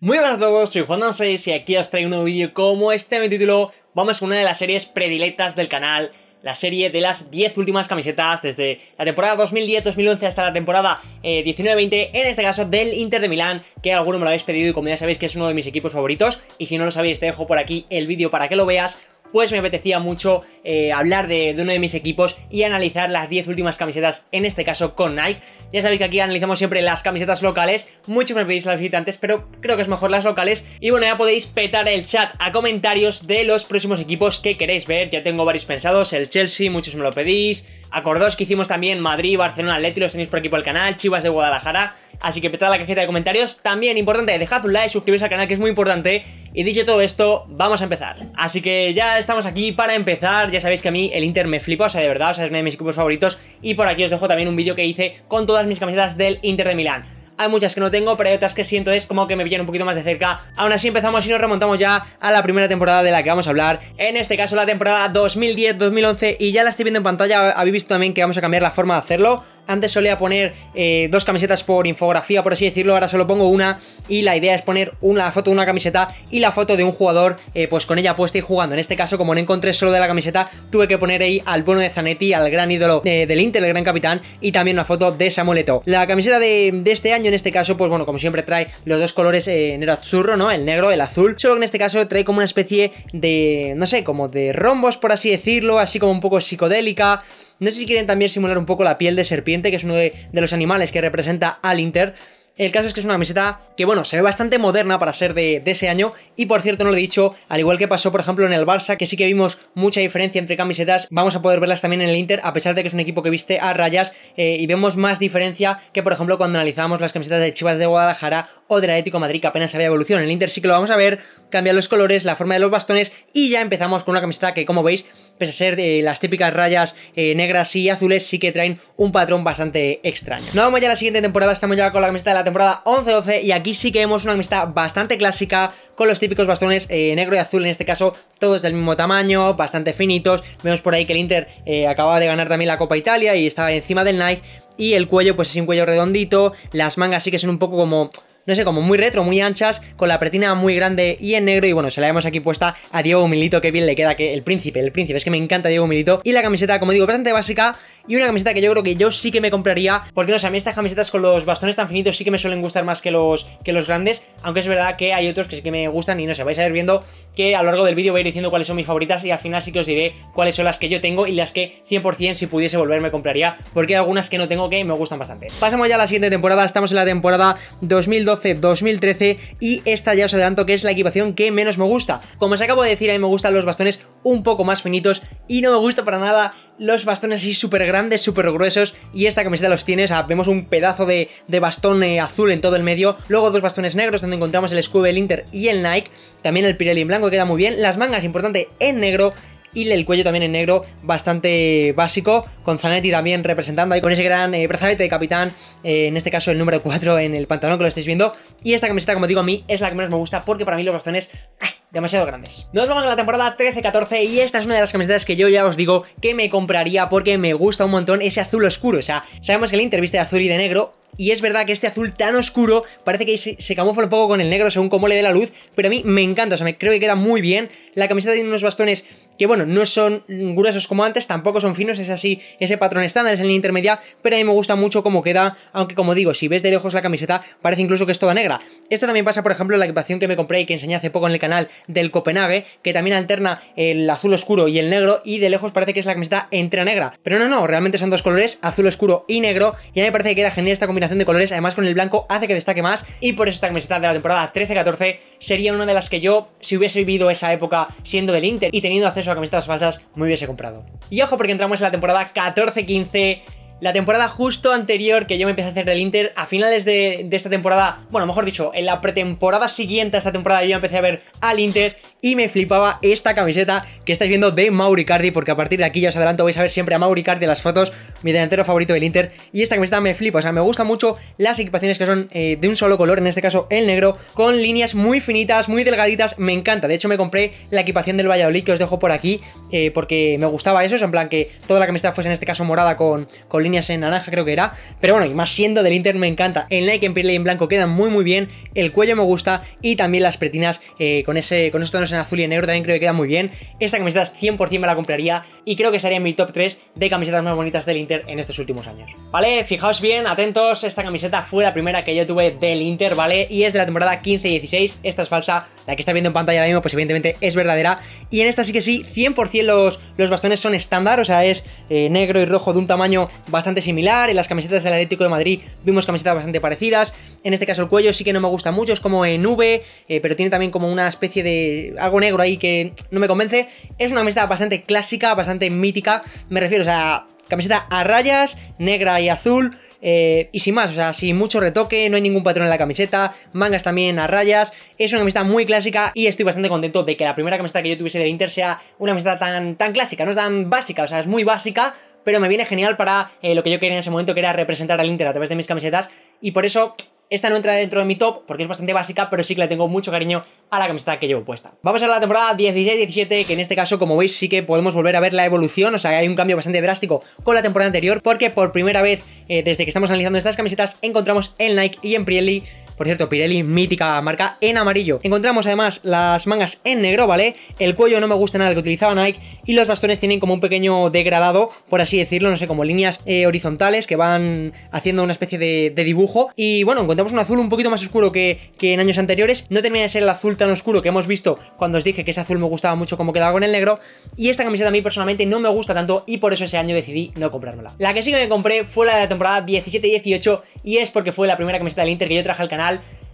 Muy buenas a todos, soy Juan 6 y aquí os traigo un nuevo vídeo como este mi título Vamos con una de las series predilectas del canal la serie de las 10 últimas camisetas desde la temporada 2010-2011 hasta la temporada 19-20, eh, en este caso del Inter de Milán, que alguno me lo habéis pedido y como ya sabéis que es uno de mis equipos favoritos, y si no lo sabéis te dejo por aquí el vídeo para que lo veas, pues me apetecía mucho eh, hablar de, de, uno de mis equipos y analizar las 10 últimas camisetas, en este caso con Nike. Ya sabéis que aquí analizamos siempre las camisetas locales, muchos me pedís las visitantes, pero creo que es mejor las locales. Y bueno, ya podéis petar el chat a comentarios de los próximos equipos que queréis ver, ya tengo varios pensados, el Chelsea, muchos me lo pedís, Acordaos que hicimos también Madrid, Barcelona, Atleti, los tenéis por aquí por el canal, Chivas de Guadalajara. Así que petad la cajita de comentarios. También importante, dejad un like, suscribiros al canal que es muy importante. Y dicho todo esto, vamos a empezar. Así que ya estamos aquí para empezar. Ya sabéis que a mí el Inter me flipa, o sea, de verdad, o sea, es uno de mis equipos favoritos. Y por aquí os dejo también un vídeo que hice con todas mis camisetas del Inter de Milán. Hay muchas que no tengo, pero hay otras que siento es como que me pillan un poquito más de cerca. Aún así empezamos y nos remontamos ya a la primera temporada de la que vamos a hablar. En este caso la temporada 2010-2011 y ya la estoy viendo en pantalla, habéis visto también que vamos a cambiar la forma de hacerlo. Antes solía poner eh, dos camisetas por infografía, por así decirlo, ahora solo pongo una y la idea es poner una foto de una camiseta y la foto de un jugador eh, pues con ella puesta y jugando. En este caso, como no encontré solo de la camiseta, tuve que poner ahí al bueno de Zanetti, al gran ídolo eh, del Inter, el gran capitán, y también una foto de Samuel La camiseta de, este año, en este caso, pues bueno, como siempre trae los dos colores negro-azurro, ¿no? El negro, el azul, solo que en este caso trae como una especie de, no sé, como de rombos, por así decirlo, así como un poco psicodélica, no sé si quieren también simular un poco la piel de serpiente, que es uno de, los animales que representa al Inter, el caso es que es una camiseta que, bueno, se ve bastante moderna para ser de, ese año. Y por cierto, no lo he dicho, al igual que pasó, por ejemplo, en el Barça, que sí que vimos mucha diferencia entre camisetas, vamos a poder verlas también en el Inter, a pesar de que es un equipo que viste a rayas eh, y vemos más diferencia que, por ejemplo, cuando analizábamos las camisetas de Chivas de Guadalajara o de Atlético de Madrid, que apenas había evolución. En el Inter sí que lo vamos a ver, cambian los colores, la forma de los bastones y ya empezamos con una camiseta que, como veis, pese a ser las típicas rayas eh, negras y azules, sí que traen un patrón bastante extraño. No vamos ya a la siguiente temporada, estamos ya con la camiseta de la temporada 11-12 y aquí sí que vemos una amistad bastante clásica con los típicos bastones eh, negro y azul, en este caso todos del mismo tamaño, bastante finitos. Vemos por ahí que el Inter eh, acababa de ganar también la Copa Italia y estaba encima del Nike y el cuello pues es un cuello redondito, las mangas sí que son un poco como no sé, como muy retro, muy anchas, con la pretina muy grande y en negro. Y bueno, se la hemos aquí puesta a Diego Milito, que bien le queda que el príncipe, el príncipe, es que me encanta Diego Milito. Y la camiseta, como digo, bastante básica y una camiseta que yo creo que yo sí que me compraría, porque no sé, a mí estas camisetas con los bastones tan finitos sí que me suelen gustar más que los, que los grandes, aunque es verdad que hay otros que sí que me gustan y no sé, vais a ir viendo que a lo largo del vídeo voy a ir diciendo cuáles son mis favoritas y al final sí que os diré cuáles son las que yo tengo y las que 100% si pudiese volver me compraría, porque hay algunas que no tengo que me gustan bastante. Pasamos ya a la siguiente temporada, estamos en la temporada 2012 2013 y esta ya os adelanto que es la equipación que menos me gusta. Como os acabo de decir, a mí me gustan los bastones un poco más finitos y no me gusta para nada los bastones así súper grandes, súper gruesos y esta camiseta los tiene, ah, vemos un pedazo de, bastón eh, azul en todo el medio, luego dos bastones negros donde encontramos el escudo el Inter y el Nike, también el Pirelli en blanco queda muy bien, las mangas, importante, en negro y el cuello también en negro bastante básico, con Zanetti también representando ahí con ese gran eh, brazalete de capitán, eh, en este caso el número 4 en el pantalón que lo estáis viendo, y esta camiseta como digo a mí es la que menos me gusta porque para mí los bastones... ¡ay! Ah, demasiado grandes. Nos vamos a la temporada 13-14 y esta es una de las camisetas que yo ya os digo que me compraría porque me gusta un montón ese azul oscuro. O sea, sabemos que el Inter de azul y de negro y es verdad que este azul tan oscuro parece que se, camufla un poco con el negro según cómo le dé la luz, pero a mí me encanta, o sea, me creo que queda muy bien. La camiseta tiene unos bastones que, bueno, no son gruesos como antes, tampoco son finos, es así, ese patrón estándar, es en línea intermedia, pero a mí me gusta mucho cómo queda, aunque como digo, si ves de lejos la camiseta, parece incluso que es toda negra. Esto también pasa, por ejemplo, en la equipación que me compré y que enseñé hace poco en el canal del Copenhague, que también alterna el azul oscuro y el negro, y de lejos parece que es la camiseta entre negra. Pero no, no, realmente son dos colores, azul oscuro y negro, y a mí me parece que queda genial esta combinación de colores, además con el blanco, hace que destaque más. Y por eso esta camiseta de la temporada 13-14 sería una de las que yo, si hubiese vivido esa época siendo del Inter y teniendo acceso a camisetas falsas, me hubiese comprado. Y ojo porque entramos en la temporada 14-15 la temporada justo anterior que yo me empecé a hacer del Inter, a finales de, esta temporada, bueno, mejor dicho, en la pretemporada siguiente a esta temporada yo empecé a ver al Inter y me flipaba esta camiseta que estáis viendo de Mauricardi, porque a partir de aquí ya os adelanto, vais a ver siempre a Mauricardi en las fotos, mi delantero favorito del Inter, y esta camiseta me flipa, o sea, me gustan mucho las equipaciones que son eh, de un solo color, en este caso el negro, con líneas muy finitas, muy delgaditas, me encanta, de hecho me compré la equipación del Valladolid que os dejo por aquí, eh, porque me gustaba eso, en plan que toda la camiseta fuese en este caso morada con, con en naranja creo que era, pero bueno, y más siendo del Inter me encanta, el Nike en piel en blanco quedan muy muy bien, el cuello me gusta y también las pretinas eh, con, ese, con esos tonos en azul y en negro también creo que queda muy bien, esta camiseta 100% me la compraría y creo que sería mi top 3 de camisetas más bonitas del Inter en estos últimos años. Vale, fijaos bien, atentos, esta camiseta fue la primera que yo tuve del Inter, ¿vale? Y es de la temporada 15-16, esta es falsa, la que está viendo en pantalla ahora mismo, pues evidentemente es verdadera. Y en esta sí que sí, 100% los, los bastones son estándar, o sea, es eh, negro y rojo de un tamaño bastante similar. En las camisetas del Atlético de Madrid vimos camisetas bastante parecidas. En este caso el cuello sí que no me gusta mucho, es como en V, eh, pero tiene también como una especie de algo negro ahí que no me convence. Es una camiseta bastante clásica, bastante mítica, me refiero, o sea, camiseta a rayas, negra y azul eh, y sin más, o sea, sin mucho retoque, no hay ningún patrón en la camiseta, mangas también a rayas. Es una camiseta muy clásica y estoy bastante contento de que la primera camiseta que yo tuviese del Inter sea una camiseta tan, tan clásica, no es tan básica, o sea, es muy básica, pero me viene genial para eh, lo que yo quería en ese momento, que era representar al Inter a través de mis camisetas. Y por eso esta no entra dentro de mi top porque es bastante básica, pero sí que le tengo mucho cariño a la camiseta que llevo puesta. Vamos a la temporada 16-17, que en este caso, como veis, sí que podemos volver a ver la evolución, o sea, hay un cambio bastante drástico con la temporada anterior, porque por primera vez, eh, desde que estamos analizando estas camisetas, encontramos en Nike y en Priely por cierto, Pirelli, mítica marca en amarillo. Encontramos además las mangas en negro, ¿vale? El cuello no me gusta nada el que utilizaba Nike y los bastones tienen como un pequeño degradado, por así decirlo, no sé, como líneas eh, horizontales que van haciendo una especie de, dibujo. Y bueno, encontramos un azul un poquito más oscuro que, que en años anteriores. No termina de ser el azul tan oscuro que hemos visto cuando os dije que ese azul me gustaba mucho como quedaba con el negro. Y esta camiseta a mí personalmente no me gusta tanto y por eso ese año decidí no comprármela. La que sí que me compré fue la de la temporada 17-18 y es porque fue la primera camiseta del Inter que yo traje al canal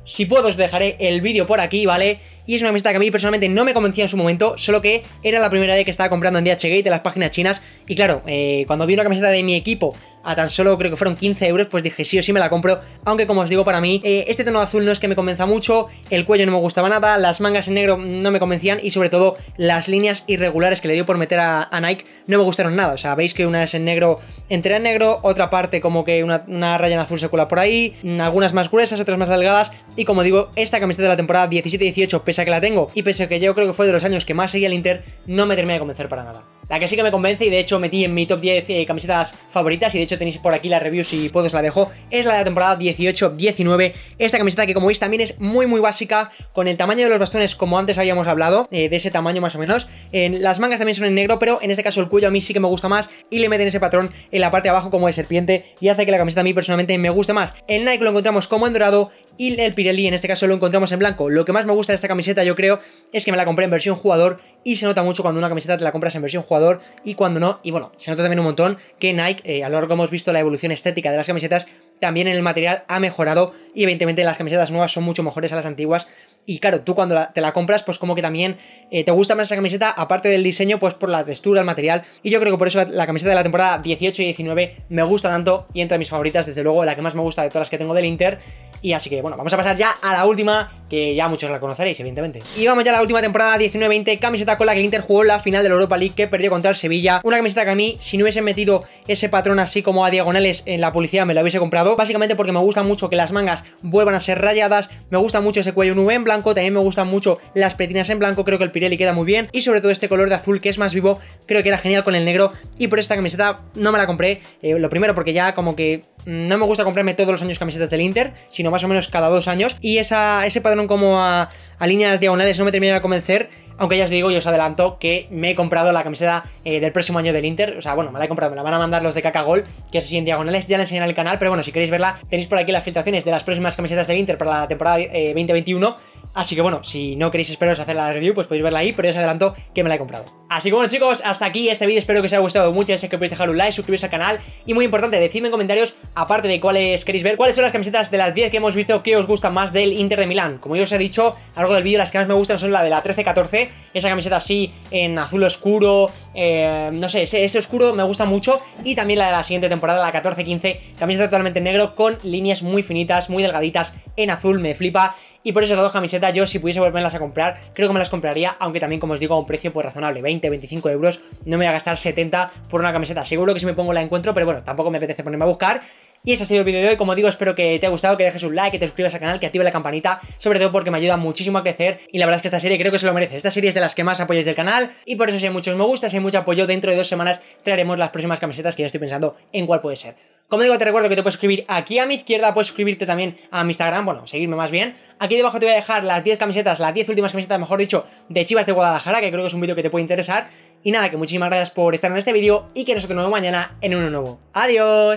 si puedo os dejaré el vídeo por aquí, ¿vale? Y es una camiseta que a mí personalmente no me convencía en su momento, solo que era la primera vez que estaba comprando en DHgate en las páginas chinas. Y claro, eh, cuando vi una camiseta de mi equipo a tan solo creo que fueron 15 euros, pues dije sí o sí me la compro, aunque como os digo para mí, eh, este tono azul no es que me convenza mucho, el cuello no me gustaba nada, las mangas en negro no me convencían y sobre todo las líneas irregulares que le dio por meter a, Nike no me gustaron nada, o sea, veis que una es en negro, entera en negro, otra parte como que una, una raya en azul se cola por ahí, mm, algunas más gruesas, otras más delgadas y como digo, esta camiseta de la temporada 17-18, pese a que la tengo y pese a que yo creo que fue de los años que más seguía el Inter, no me termina de convencer para nada. La que sí que me convence y de hecho metí en mi top 10 eh, camisetas favoritas y de hecho tenéis por aquí la review si puedo os la dejo, es la de la temporada 18-19. Esta camiseta que como veis también es muy muy básica, con el tamaño de los bastones como antes habíamos hablado, eh, de ese tamaño más o menos. En las mangas también son en negro, pero en este caso el cuello a mí sí que me gusta más y le meten ese patrón en la parte de abajo como de serpiente y hace que la camiseta a mí personalmente me guste más. El Nike lo encontramos como en dorado y el Pirelli en este caso lo encontramos en blanco. Lo que más me gusta de esta camiseta yo creo es que me la compré en versión jugador y se nota mucho cuando una camiseta te la compras en versión jugador y cuando no. Y bueno, se nota también un montón que Nike, eh, a lo largo que hemos visto la evolución estética de las camisetas, también en el material ha mejorado y evidentemente las camisetas nuevas son mucho mejores a las antiguas. Y claro, tú cuando te la compras, pues como que también eh, te gusta más esa camiseta, aparte del diseño, pues por la textura, el material. Y yo creo que por eso la, la, camiseta de la temporada 18 y 19 me gusta tanto y entre mis favoritas, desde luego, la que más me gusta de todas las que tengo del Inter. Y así que bueno, vamos a pasar ya a la última, que ya muchos la conoceréis, evidentemente. Y vamos ya a la última temporada 19-20, camiseta con la que el Inter jugó la final de la Europa League que perdió contra el Sevilla. Una camiseta que a mí, si no hubiese metido ese patrón así como a diagonales en la publicidad, me la hubiese comprado. Básicamente porque me gusta mucho que las mangas vuelvan a ser rayadas, me gusta mucho ese cuello nube en blanco, también me gustan mucho las pretinas en blanco, creo que el Pirelli queda muy bien. Y sobre todo este color de azul que es más vivo, creo que era genial con el negro. Y por esta camiseta no me la compré, eh, lo primero porque ya como que no me gusta comprarme todos los años camisetas del Inter, sino más o menos cada dos años. Y esa, ese padrón como a, líneas diagonales no me termina de convencer. Aunque ya os digo y os adelanto que me he comprado la camiseta eh, del próximo año del Inter. O sea, bueno, me la he comprado, me la van a mandar los de Cacagol, que es así en diagonales. Ya la enseñaré en el canal, pero bueno, si queréis verla, tenéis por aquí las filtraciones de las próximas camisetas del Inter para la temporada 2021 eh, Así que bueno, si no queréis esperaros a hacer la review, pues podéis verla ahí, pero ya os adelanto que me la he comprado. Así que bueno chicos, hasta aquí este vídeo, espero que os haya gustado mucho, ya sé que podéis dejar un like, suscribiros al canal y muy importante, decidme en comentarios, aparte de cuáles queréis ver, cuáles son las camisetas de las 10 que hemos visto que os gustan más del Inter de Milán. Como yo os he dicho, a lo largo del vídeo las que más me gustan son la de la 13-14, esa camiseta así en azul oscuro, eh, no sé, ese, oscuro me gusta mucho y también la de la siguiente temporada, la 14-15, camiseta totalmente negro con líneas muy finitas, muy delgaditas en azul, me flipa. Y por eso esas dos camisetas, yo si pudiese volverlas a comprar, creo que me las compraría, aunque también, como os digo, a un precio pues razonable, 20, 25 euros. No me voy a gastar 70 por una camiseta. Seguro que si me pongo la encuentro, pero bueno, tampoco me apetece ponerme a buscar. Y este ha sido el vídeo de hoy, como digo, espero que te haya gustado, que dejes un like, que te suscribas al canal, que actives la campanita, sobre todo porque me ayuda muchísimo a crecer y la verdad es que esta serie creo que se lo merece. Esta serie es de las que más apoyáis del canal y por eso si hay muchos me gusta, si hay mucho apoyo, dentro de dos semanas traeremos las próximas camisetas que ya estoy pensando en cuál puede ser. Como digo, te recuerdo que te puedes escribir aquí a mi izquierda, puedes suscribirte también a mi Instagram, bueno, seguirme más bien. Aquí debajo te voy a dejar las 10 camisetas, las 10 últimas camisetas, mejor dicho, de Chivas de Guadalajara, que creo que es un vídeo que te puede interesar. Y nada, que muchísimas gracias por estar en este vídeo y que nosotros nos vemos mañana en uno nuevo. ¡Adiós!